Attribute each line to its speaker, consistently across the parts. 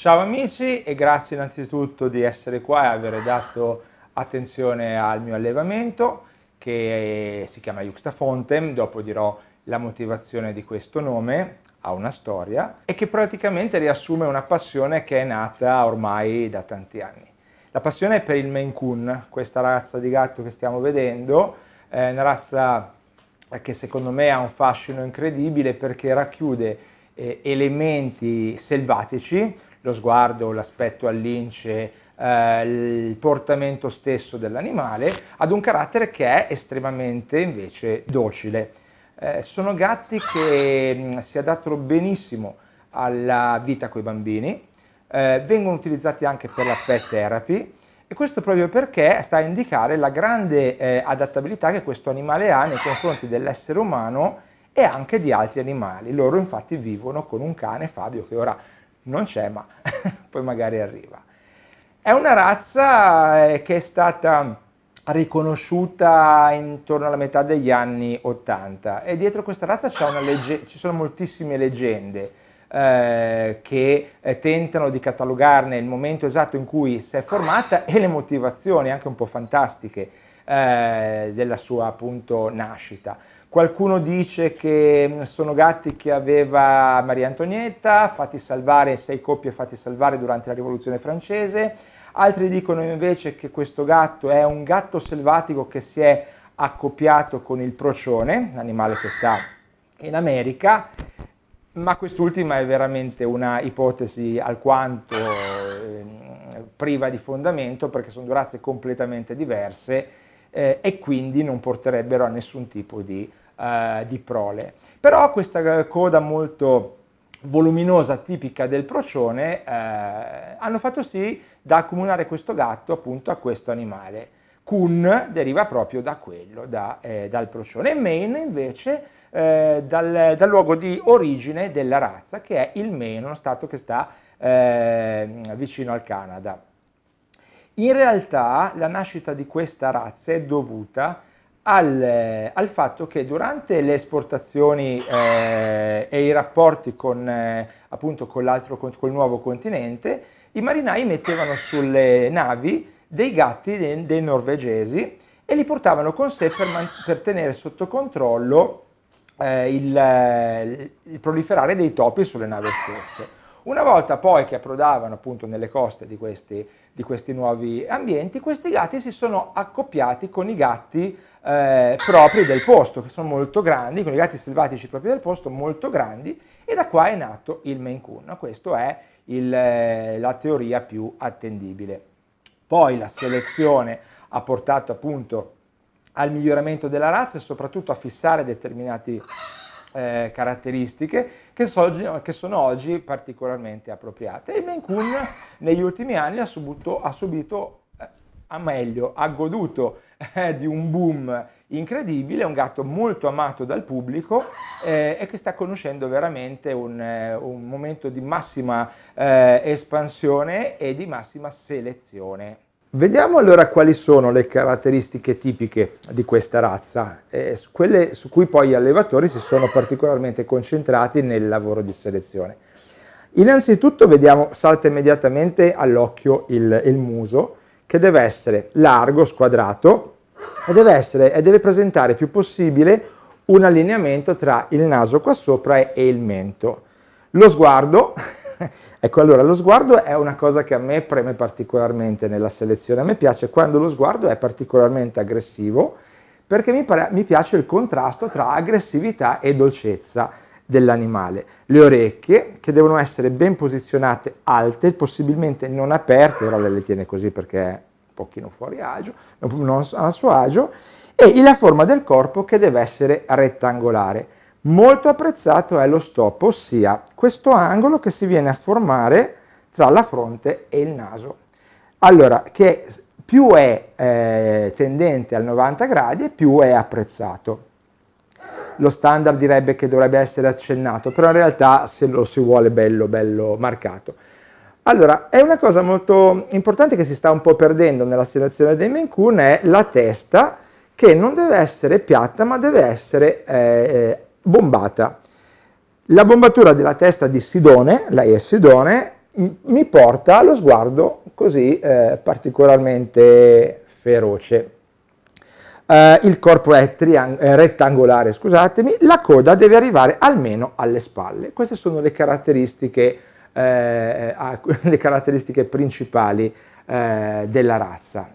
Speaker 1: Ciao amici e grazie innanzitutto di essere qua e aver dato attenzione al mio allevamento che si chiama Juxta Fontem, dopo dirò la motivazione di questo nome, ha una storia e che praticamente riassume una passione che è nata ormai da tanti anni. La passione è per il Maine Coon, questa razza di gatto che stiamo vedendo, è eh, una razza che secondo me ha un fascino incredibile perché racchiude eh, elementi selvatici, lo sguardo, l'aspetto all'ince, eh, il portamento stesso dell'animale, ad un carattere che è estremamente invece docile. Eh, sono gatti che mh, mm, si adattano benissimo alla vita con i bambini, eh, vengono utilizzati anche per la pet therapy e questo proprio perché sta a indicare la grande eh, adattabilità che questo animale ha nei confronti dell'essere umano e anche di altri animali. Loro infatti vivono con un cane, Fabio, che ora non c'è, ma poi magari arriva. È una razza eh, che è stata riconosciuta intorno alla metà degli anni 80 e dietro questa razza legge- ci sono moltissime leggende eh, che eh, tentano di catalogarne il momento esatto in cui si è formata e le motivazioni anche un po' fantastiche eh, della sua appunto nascita. Qualcuno dice che mm, sono gatti che aveva Maria Antonietta, fatti salvare, sei coppie fatti salvare durante la rivoluzione francese, altri dicono invece che questo gatto è un gatto selvatico che si è accoppiato con il procione, l'animale che sta in America, ma quest'ultima è veramente una ipotesi alquanto eh, priva di fondamento perché sono due razze completamente diverse eh, e quindi non porterebbero a nessun tipo di eh, di prole. Però questa eh, coda molto voluminosa tipica del procione eh, hanno fatto sì da accomunare questo gatto appunto a questo animale. Kun deriva proprio da quello, da, eh, dal procione, e Maine invece eh, dal, dal, luogo di origine della razza, che è il Maine, uno stato che sta eh, vicino al Canada. In realtà la nascita di questa razza è dovuta al, al fatto che durante le esportazioni eh, e i rapporti con, eh, appunto con l'altro, col nuovo continente, i marinai mettevano sulle navi dei gatti dei, dei norvegesi e li portavano con sé per, man, per tenere sotto controllo eh, il, il proliferare dei topi sulle navi stesse. Una volta poi che approdavano appunto nelle coste di questi di questi nuovi ambienti, questi gatti si sono accoppiati con i gatti eh, propri del posto, che sono molto grandi, con i gatti selvatici propri del posto, molto grandi, e da qua è nato il Maine Coon. Questa è il, eh, la teoria più attendibile. Poi la selezione ha portato appunto al miglioramento della razza e soprattutto a fissare determinati eh, caratteristiche che, so, che, sono oggi particolarmente appropriate. E Maine Coon negli ultimi anni ha subito, ha subito eh, a meglio, ha goduto eh, di un boom incredibile, è un gatto molto amato dal pubblico eh, e che sta conoscendo veramente un, eh, un momento di massima eh, espansione e di massima selezione. Vediamo allora quali sono le caratteristiche tipiche di questa razza, eh, quelle su cui poi gli allevatori si sono particolarmente concentrati nel lavoro di selezione. Innanzitutto vediamo, salta immediatamente all'occhio il, il muso, che deve essere largo, squadrato, e deve, essere, e deve presentare il più possibile un allineamento tra il naso qua sopra e il mento. Lo sguardo ecco, allora lo sguardo è una cosa che a me preme particolarmente nella selezione. A me piace quando lo sguardo è particolarmente aggressivo, perché mi, mi piace il contrasto tra aggressività e dolcezza dell'animale. Le orecchie, che devono essere ben posizionate alte, possibilmente non aperte, ora le tiene così perché è un pochino fuori agio, non a suo agio, e la forma del corpo che deve essere rettangolare. Molto apprezzato è lo stop, ossia questo angolo che si viene a formare tra la fronte e il naso. Allora, che più è eh, tendente al 90 gradi più è apprezzato. Lo standard direbbe che dovrebbe essere accennato, però in realtà se lo si vuole bello, bello marcato. Allora, è una cosa molto importante che si sta un po' perdendo nella selezione dei Mencun è la testa che non deve essere piatta ma deve essere eh, eh bombata. La bombatura della testa di Sidone, lei è Sidone, mi porta allo sguardo così eh, particolarmente feroce. Uh, il corpo è eh, rettangolare, scusatemi, la coda deve arrivare almeno alle spalle. Queste sono le caratteristiche, eh, le caratteristiche principali eh, della razza.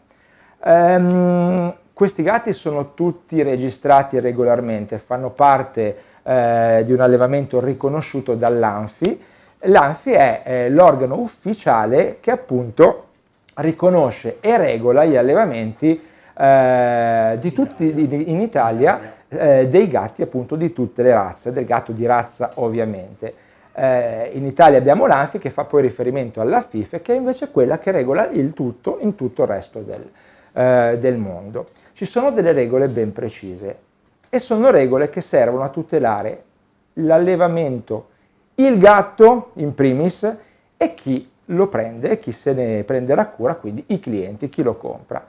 Speaker 1: Um, questi gatti sono tutti registrati regolarmente, fanno parte eh, di un allevamento riconosciuto dall'ANFI. L'ANFI è eh, l'organo ufficiale che appunto riconosce e regola gli allevamenti eh, di tutti, in Italia eh, dei gatti appunto di tutte le razze, del gatto di razza ovviamente. Eh, in Italia abbiamo l'ANFI che fa poi riferimento alla FIFE, che è invece quella che regola il tutto in tutto il resto del, eh, del mondo ci sono delle regole ben precise e sono regole che servono a tutelare l'allevamento, il gatto in primis e chi lo prende e chi se ne prenderà cura, quindi i clienti, chi lo compra.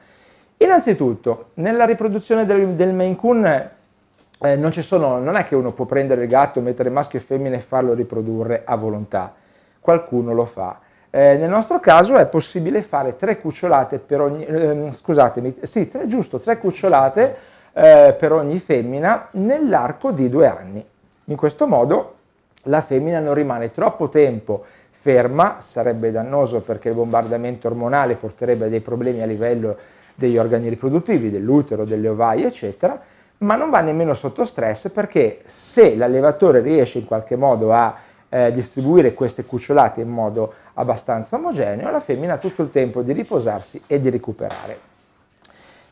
Speaker 1: Innanzitutto, nella riproduzione del, del Maine Coon eh, non, sono, non è che uno può prendere il gatto, mettere maschio e femmina e farlo riprodurre a volontà, qualcuno lo fa. Eh, nel nostro caso è possibile fare tre cucciolate per ogni, eh, scusatemi, sì, tre, giusto, tre cucciolate eh, per ogni femmina nell'arco di due anni. In questo modo la femmina non rimane troppo tempo ferma, sarebbe dannoso perché il bombardamento ormonale porterebbe a dei problemi a livello degli organi riproduttivi, dell'utero, delle ovaie, eccetera, ma non va nemmeno sotto stress perché se l'allevatore riesce in qualche modo a eh, distribuire queste cucciolate in modo abbastanza omogeneo, la femmina ha tutto il tempo di riposarsi e di recuperare.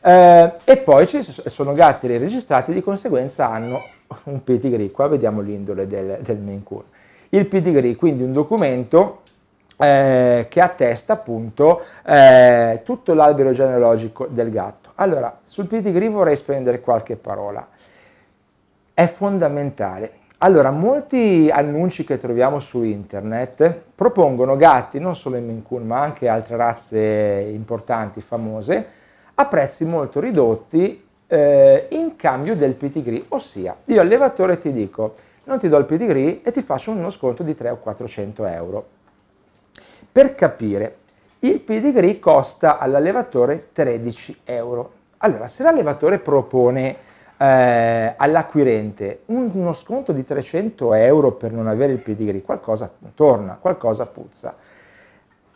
Speaker 1: Eh, e poi ci sono gatti registrati di conseguenza hanno un pedigree, qua vediamo l'indole del, del Maine Coon. Il pedigree, quindi un documento eh, che attesta appunto eh, tutto l'albero genealogico del gatto. Allora, sul pedigree vorrei spendere qualche parola. È fondamentale allora, molti annunci che troviamo su internet propongono gatti, non solo in Mincun, ma anche altre razze importanti, famose, a prezzi molto ridotti eh, in cambio del pedigree, ossia io allevatore ti dico non ti do il pedigree e ti faccio uno sconto di 300 o 400 euro. Per capire, il pedigree costa all'allevatore 13 euro. Allora, se l'allevatore propone eh, all'acquirente un, uno sconto di 300 euro per non avere il pedigree, qualcosa torna, qualcosa puzza.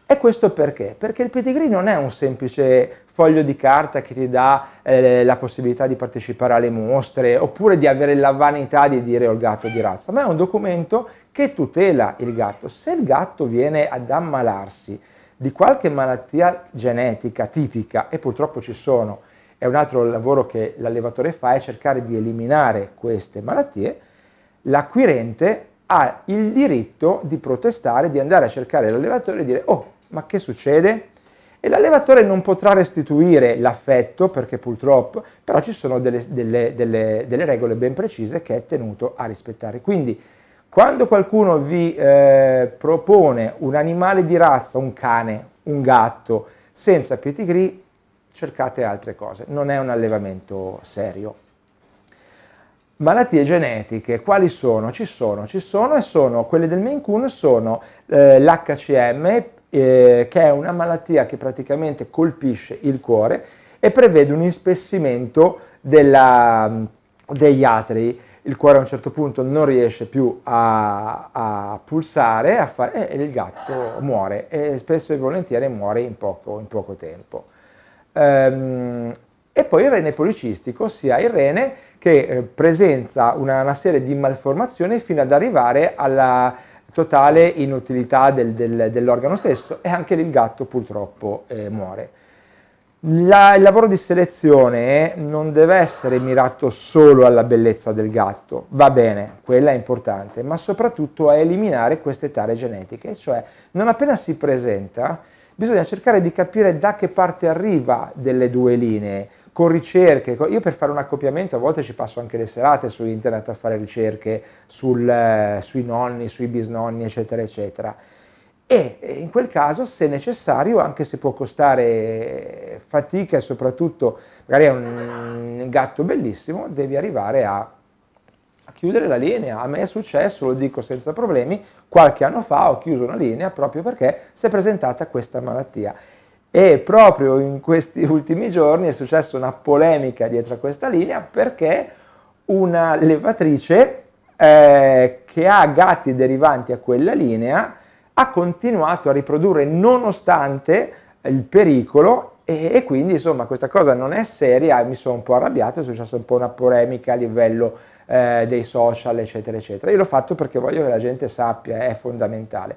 Speaker 1: E questo perché? Perché il pedigree non è un semplice foglio di carta che ti dà eh, la possibilità di partecipare alle mostre oppure di avere la vanità di dire ho il gatto di razza, ma è un documento che tutela il gatto. Se il gatto viene ad ammalarsi di qualche malattia genetica tipica, e purtroppo ci sono, è un altro lavoro che l'allevatore fa, è cercare di eliminare queste malattie, l'acquirente ha il diritto di protestare, di andare a cercare l'allevatore e dire oh, ma che succede? E l'allevatore non potrà restituire l'affetto, perché purtroppo, però ci sono delle, delle, delle, delle regole ben precise che è tenuto a rispettare. Quindi quando qualcuno vi eh, propone un animale di razza, un cane, un gatto, senza pedigree, cercate altre cose, non è un allevamento serio. Malattie genetiche, quali sono? Ci sono, ci sono e sono, quelle del Maine Coon sono eh, l'HCM, eh, che è una malattia che praticamente colpisce il cuore e prevede un ispessimento della, degli atri. Il cuore a un certo punto non riesce più a, a pulsare a fare, e il gatto muore e spesso e volentieri muore in poco, in poco tempo. Ehm, e poi il rene policistico, ossia il rene che eh, presenta una, una, serie di malformazioni fino ad arrivare alla totale inutilità del, del, dell'organo stesso e anche lì il gatto purtroppo eh, muore. La, il lavoro di selezione non deve essere mirato solo alla bellezza del gatto, va bene, quella è importante, ma soprattutto a eliminare queste tare genetiche, cioè non appena si presenta bisogna cercare di capire da che parte arriva delle due linee, con ricerche. Io per fare un accoppiamento a volte ci passo anche le serate su internet a fare ricerche sul, eh, sui nonni, sui bisnonni, eccetera, eccetera. E in quel caso, se necessario, anche se può costare eh, fatica e soprattutto magari è un gatto bellissimo, devi arrivare a chiudere la linea. A me è successo, lo dico senza problemi, qualche anno fa ho chiuso una linea proprio perché si è presentata questa malattia. E proprio in questi ultimi giorni è successa una polemica dietro a questa linea perché una levatrice eh, che ha gatti derivanti a quella linea ha continuato a riprodurre nonostante il pericolo e, e quindi insomma questa cosa non è seria, mi sono un po' arrabbiato, è successa un po' una polemica a livello eh, dei social, eccetera, eccetera. Io l'ho fatto perché voglio che la gente sappia, è fondamentale.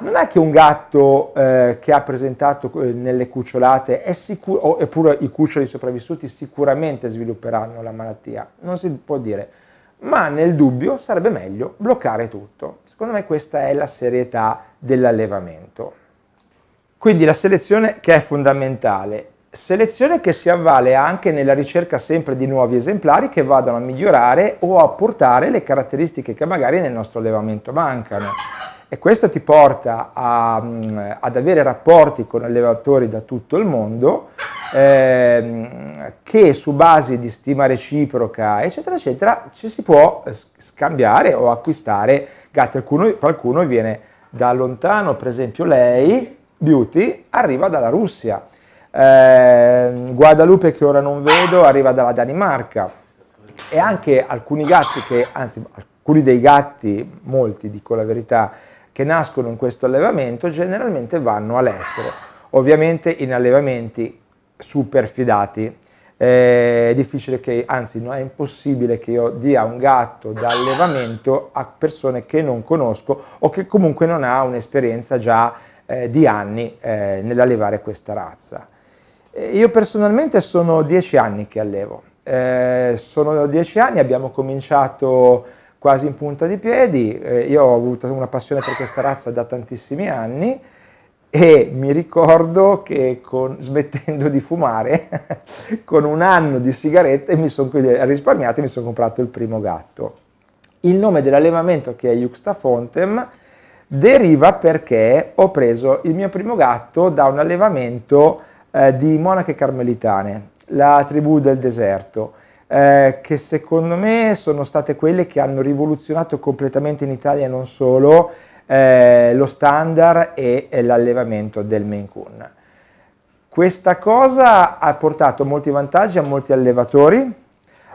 Speaker 1: Non è che un gatto eh, che ha presentato eh, nelle cucciolate, sicuro, eppure i cuccioli sopravvissuti sicuramente svilupperanno la malattia, non si può dire, ma nel dubbio sarebbe meglio bloccare tutto. Secondo me questa è la serietà dell'allevamento. Quindi la selezione che è fondamentale, Selezione che si avvale anche nella ricerca sempre di nuovi esemplari che vadano a migliorare o a portare le caratteristiche che magari nel nostro allevamento mancano. E questo ti porta a, mm, ad avere rapporti con allevatori da tutto il mondo ehm, che su basi di stima reciproca, eccetera, eccetera, ci si può eh, scambiare o acquistare gatti. Alcuno, qualcuno viene da lontano, per esempio lei, Beauty, arriva dalla Russia eh, Guadalupe che ora non vedo arriva dalla Danimarca e anche alcuni gatti che, anzi alcuni dei gatti, molti dico la verità, che nascono in questo allevamento generalmente vanno all'estero, ovviamente in allevamenti super fidati. è difficile che, anzi no, è impossibile che io dia un gatto da allevamento a persone che non conosco o che comunque non ha un'esperienza già eh, di anni eh, nell'allevare questa razza. Eh, io personalmente sono dieci anni che allevo, eh, sono dieci anni, abbiamo cominciato quasi in punta di piedi, eh, io ho avuto una passione per questa razza da tantissimi anni e mi ricordo che con, smettendo di fumare, con un anno di sigarette mi sono risparmiato e mi sono comprato il primo gatto. Il nome dell'allevamento che è Juxta Fontem deriva perché ho preso il mio primo gatto da un allevamento eh, di monache carmelitane, la tribù del deserto, eh, che secondo me sono state quelle che hanno rivoluzionato completamente in Italia e non solo eh, lo standard e, e l'allevamento del Maine Coon. Questa cosa ha portato molti vantaggi a molti allevatori,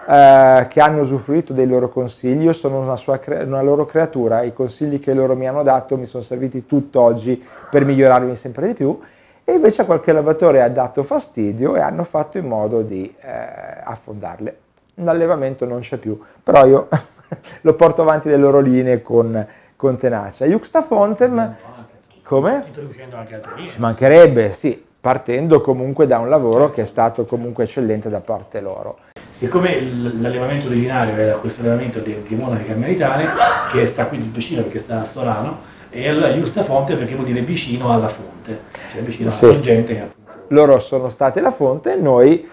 Speaker 1: Uh, che hanno usufruito dei loro consigli, io sono una, sua, una, loro creatura, i consigli che loro mi hanno dato mi sono serviti tutt'oggi per migliorarmi sempre di più e invece a qualche lavoratore ha dato fastidio e hanno fatto in modo di eh, affondarle. L'allevamento non c'è più, però io lo porto avanti le loro linee con, con tenacia. Juxta Fontem, come? Introducendo anche altre Ci mancherebbe, sì, partendo comunque da un lavoro che è stato comunque eccellente da parte loro. Siccome l'allevamento originario era questo allevamento di, monache carmelitane, che sta qui vicino perché sta a Solano, e allora giusta fonte perché vuol dire vicino alla fonte, cioè vicino sì. alla sorgente. Appunto. Loro sono state la fonte noi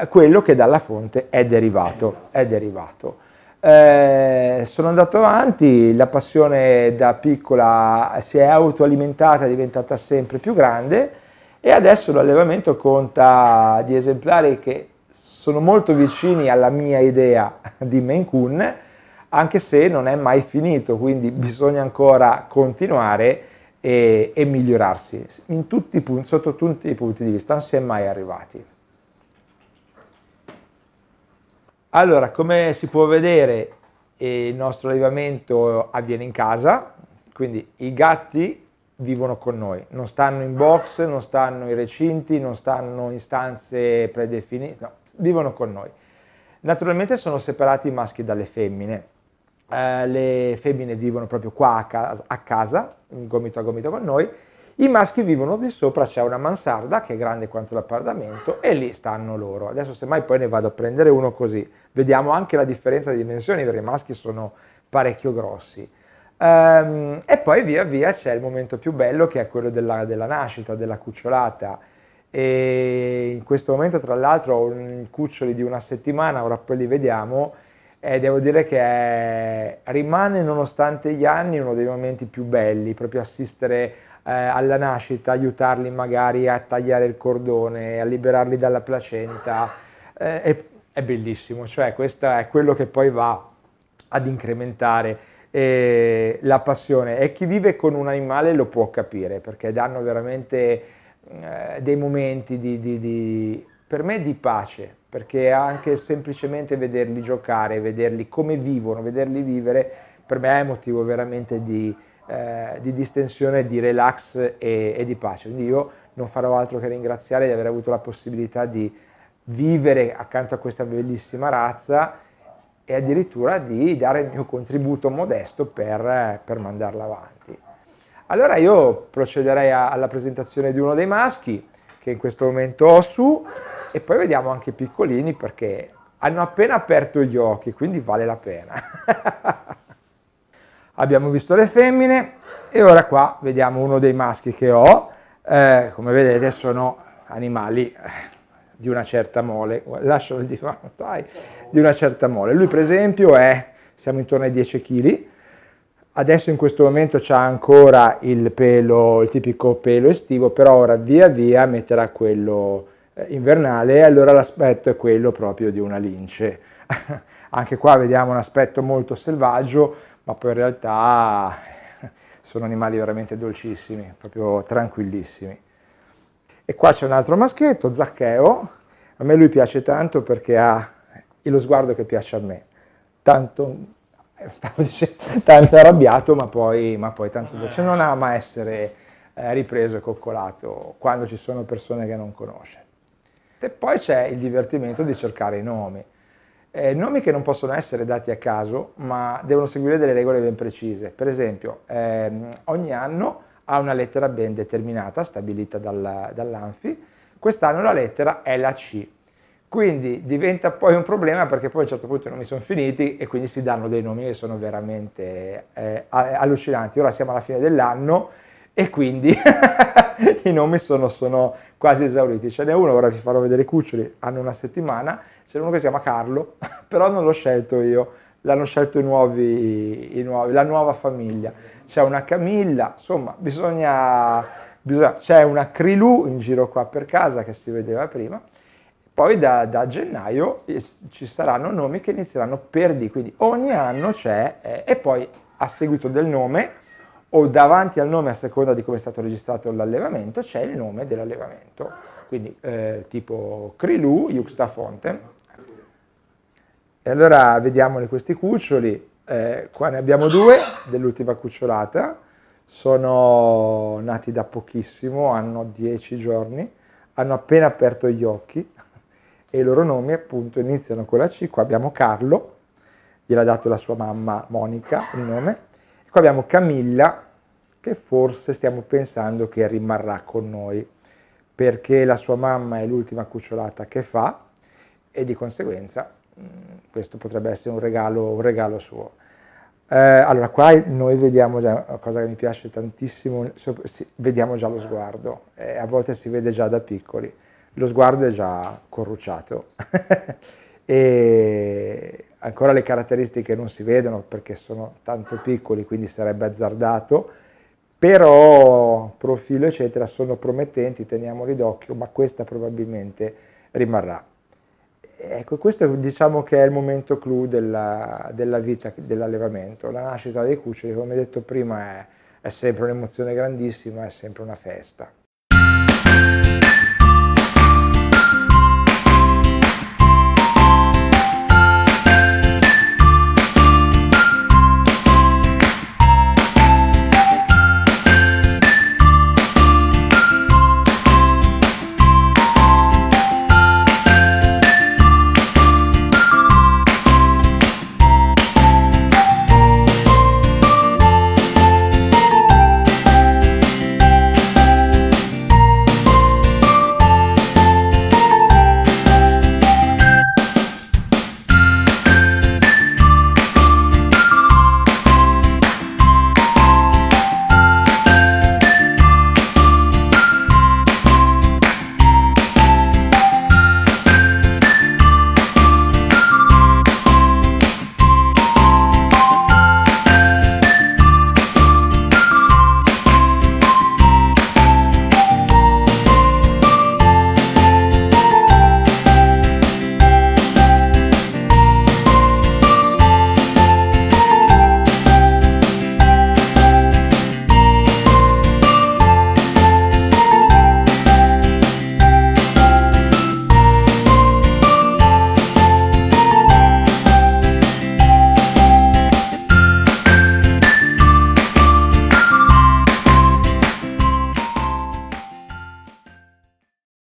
Speaker 1: eh, quello che dalla fonte è derivato. È derivato. Eh, sono andato avanti, la passione da piccola si è autoalimentata, è diventata sempre più grande e adesso l'allevamento conta di esemplari che sono molto vicini alla mia idea di Maine Coon anche se non è mai finito, quindi bisogna ancora continuare e, e migliorarsi tutti punti, sotto tutti i punti di vista, non si è mai arrivati. Allora, come si può vedere, il nostro allevamento avviene in casa, quindi i gatti vivono con noi, non stanno in box, non stanno in recinti, non stanno in stanze predefinite, no, vivono con noi. Naturalmente sono separati i maschi dalle femmine, eh, le femmine vivono proprio qua a casa, a casa, gomito a gomito con noi, i maschi vivono di sopra, c'è una mansarda che è grande quanto l'appartamento e lì stanno loro. Adesso semmai poi ne vado a prendere uno così, vediamo anche la differenza di dimensioni perché i maschi sono parecchio grossi. Um, e poi via via c'è il momento più bello che è quello della, della nascita, della cucciolata. E in questo momento tra l'altro ho un cuccioli di una settimana, ora poi li vediamo, e devo dire che è, rimane nonostante gli anni uno dei momenti più belli, proprio assistere eh, alla nascita, aiutarli magari a tagliare il cordone, a liberarli dalla placenta, eh, è, è, bellissimo, cioè questo è quello che poi va ad incrementare eh, la passione e chi vive con un animale lo può capire perché danno veramente eh, dei momenti di, di, di, per me di pace perché anche semplicemente vederli giocare, vederli come vivono, vederli vivere, per me è motivo veramente di, eh, di distensione, di relax e, e, di pace. Quindi io non farò altro che ringraziare di aver avuto la possibilità di vivere accanto a questa bellissima razza e addirittura di dare il mio contributo modesto per, per mandarla avanti. Allora io procederei a, alla presentazione di uno dei maschi che in questo momento ho su e poi vediamo anche i piccolini perché hanno appena aperto gli occhi, quindi vale la pena. Abbiamo visto le femmine e ora qua vediamo uno dei maschi che ho. Eh, come vedete sono animali eh, di una certa mole, lascialo di, dai, di una certa mole. Lui per esempio è, siamo intorno ai 10 kg, Adesso in questo momento c'ha ancora il pelo, il tipico pelo estivo, però ora via via metterà quello eh, invernale e allora l'aspetto è quello proprio di una lince. Anche qua vediamo un aspetto molto selvaggio, ma poi in realtà eh, sono animali veramente dolcissimi, proprio tranquillissimi. E qua c'è un altro maschietto, Zaccheo. A me lui piace tanto perché ha lo sguardo che piace a me. Tanto eh, stavo dicendo, tanto arrabbiato, ma poi, ma poi tanto dolce. Cioè, non ama essere eh, ripreso e coccolato quando ci sono persone che non conosce. E poi c'è il divertimento di cercare i nomi. Eh, nomi che non possono essere dati a caso, ma devono seguire delle regole ben precise. Per esempio, ehm, ogni anno ha una lettera ben determinata, stabilita dal, dall'ANFI. Quest'anno la lettera è la C, quindi diventa poi un problema perché poi a un certo punto i nomi sono finiti e quindi si danno dei nomi che sono veramente eh, allucinanti. Ora siamo alla fine dell'anno e quindi i nomi sono, sono, quasi esauriti. Ce n'è uno, ora vi farò vedere i cuccioli, hanno una settimana, c'è uno che si chiama Carlo, però non l'ho scelto io, l'hanno scelto i nuovi, i nuovi, la nuova famiglia. C'è una Camilla, insomma bisogna, bisogna c'è una Crilù in giro qua per casa che si vedeva prima poi da, da, gennaio ci saranno nomi che inizieranno per D, quindi ogni anno c'è eh, e poi a seguito del nome o davanti al nome a seconda di come è stato registrato l'allevamento c'è il nome dell'allevamento, quindi eh, tipo Crilou, Juxtafonte. E allora vediamole questi cuccioli, eh, qua ne abbiamo due dell'ultima cucciolata, sono nati da pochissimo, hanno 10 giorni, hanno appena aperto gli occhi, e i loro nomi appunto iniziano con la C. Qua abbiamo Carlo, gliel'ha dato la sua mamma Monica il nome. E qua abbiamo Camilla, che forse stiamo pensando che rimarrà con noi, perché la sua mamma è l'ultima cucciolata che fa e di conseguenza mm, questo potrebbe essere un regalo, un regalo suo. Eh, allora, qua noi vediamo già una cosa che mi piace tantissimo, vediamo già lo sguardo, eh, a volte si vede già da piccoli lo sguardo è già corrucciato e ancora le caratteristiche non si vedono perché sono tanto piccoli, quindi sarebbe azzardato, però profilo eccetera sono promettenti, teniamoli d'occhio, ma questa probabilmente rimarrà. Ecco, questo diciamo che è il momento clou della, della vita dell'allevamento. La nascita dei cuccioli, come detto prima, è, è sempre un'emozione grandissima, è sempre una festa.